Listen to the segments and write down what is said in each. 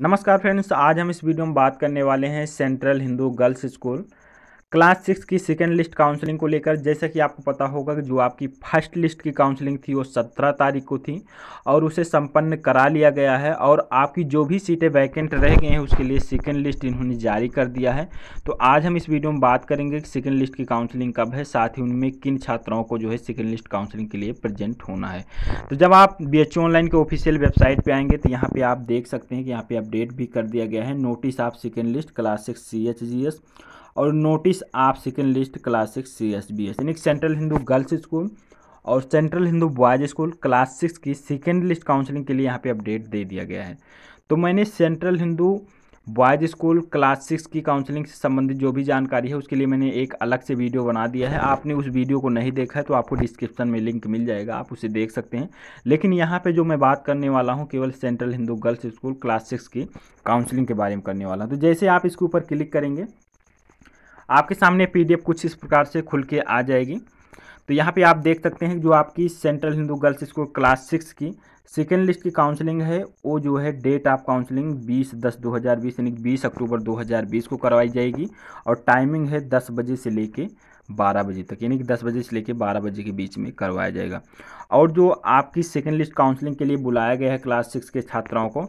नमस्कार फ्रेंड्स आज हम इस वीडियो में बात करने वाले हैं central Hindu girls school class six की सेकेंड लिस्ट काउंसलिंग को लेकर जैसा कि आपको पता होगा कि जो आपकी फर्स्ट लिस्ट की काउंसलिंग थी वो सत्रह तारीख को थी और उसे संपन्न करा लिया गया है और आपकी जो भी सीटें वैकेंट रह गए हैं उसके लिए सेकेंड लिस्ट इन्होंने जारी कर दिया है तो आज हम इस वीडियो में बात करेंगे कि सेकेंड लिस्ट की काउंसलिंग कब है साथ ही उनमें किन छात्राओं को जो है सेकेंड लिस्ट काउंसलिंग के लिए प्रेजेंट होना है तो जब आप बी ऑनलाइन के ऑफिशियल वेबसाइट पर आएंगे तो यहाँ पर आप देख सकते हैं कि यहाँ पर अपडेट भी कर दिया गया है नोटिस आप second list class six C और notice of second list class six C S B S यानी सेंट्रल हिंदू गर्ल्स स्कूल और central Hindu boys school class six की सेकेंड लिस्ट काउंसलिंग के लिए यहाँ पे अपडेट दे दिया गया है तो मैंने central Hindu boys school class six की काउंसलिंग से संबंधित जो भी जानकारी है उसके लिए मैंने एक अलग से वीडियो बना दिया है आपने उस वीडियो को नहीं देखा है तो आपको डिस्क्रिप्शन में लिंक मिल जाएगा आप उसे देख सकते हैं लेकिन यहाँ पे जो मैं बात करने वाला हूँ केवल central Hindu girls school class six की काउंसलिंग के बारे में करने वाला हूँ तो जैसे आप इसके ऊपर क्लिक करेंगे आपके सामने पीडीएफ कुछ इस प्रकार से खुल के आ जाएगी तो यहाँ पे आप देख सकते हैं जो आपकी central Hindu girls school class six की सेकेंड लिस्ट की काउंसलिंग है वो जो है डेट ऑफ काउंसलिंग 20 दस 2020 यानी 20 अक्टूबर 2020 को करवाई जाएगी और टाइमिंग है 10 बजे से लेके 12 बजे तक यानी कि 10 बजे से लेकर 12 बजे के बीच में करवाया जाएगा और जो आपकी सेकेंड लिस्ट काउंसलिंग के लिए बुलाया गया है क्लास सिक्स के छात्राओं को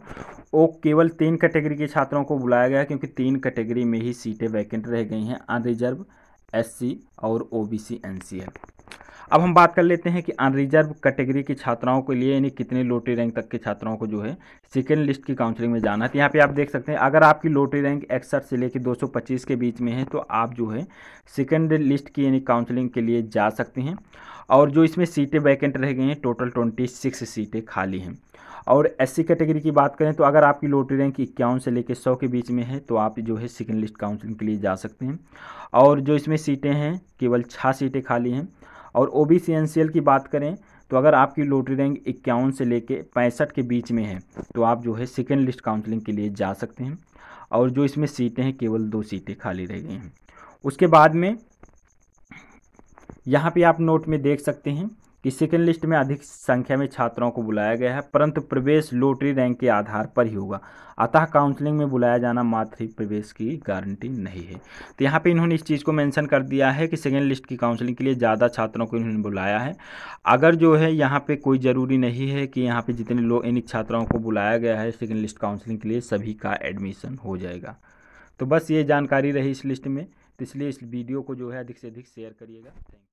वो केवल तीन कैटेगरी के छात्रों को बुलाया गया है क्योंकि तीन कैटेगरी में ही सीटें वैकेंट रह गई हैं अनरिजर्व एस और ओ बी अब हम बात कर लेते हैं कि अनरिजर्व कैटेगरी की छात्राओं के लिए यानी कितने लोटरी रैंक तक के छात्राओं को जो है सेकेंड लिस्ट की काउंसलिंग में जाना है तो यहाँ पे आप देख सकते हैं अगर आपकी लोटरी रैंक इकसठ से लेकर 225 के बीच में है तो आप जो है सेकेंड लिस्ट की यानी काउंसलिंग के लिए जा सकते हैं और जो इसमें सीटें वैकेंट रह गई हैं टोटल ट्वेंटी सिक्स सीटें खाली हैं और एस कैटेगरी की बात करें तो अगर आपकी लोटरी रैंक इक्यावन से लेकर सौ के बीच में है तो आप जो है सेकेंड लिस्ट काउंसलिंग के लिए जा सकते हैं और जो इसमें सीटें हैं केवल छः सीटें खाली हैं और ओ बी की बात करें तो अगर आपकी लोटरी रैंक इक्यावन से लेके पैंसठ के बीच में है तो आप जो है सेकेंड लिस्ट काउंसलिंग के लिए जा सकते हैं और जो इसमें सीटें हैं केवल दो सीटें खाली रह गई हैं उसके बाद में यहाँ पे आप नोट में देख सकते हैं कि सेकेंड लिस्ट में अधिक संख्या में छात्रों को बुलाया गया है परंतु प्रवेश लोटरी रैंक के आधार पर ही होगा अतः काउंसलिंग में बुलाया जाना मात्र ही प्रवेश की गारंटी नहीं है तो यहाँ पे इन्होंने इस चीज़ को मेंशन कर दिया है कि सेकेंड लिस्ट की काउंसलिंग के लिए ज़्यादा छात्रों को इन्होंने बुलाया है अगर जो है यहाँ पर कोई ज़रूरी नहीं है कि यहाँ पर जितने लोग इन छात्राओं को बुलाया गया है सेकेंड लिस्ट काउंसलिंग के लिए सभी का एडमिशन हो जाएगा तो बस ये जानकारी रही इस लिस्ट में तो इसलिए इस वीडियो को जो है अधिक से अधिक शेयर करिएगा थैंक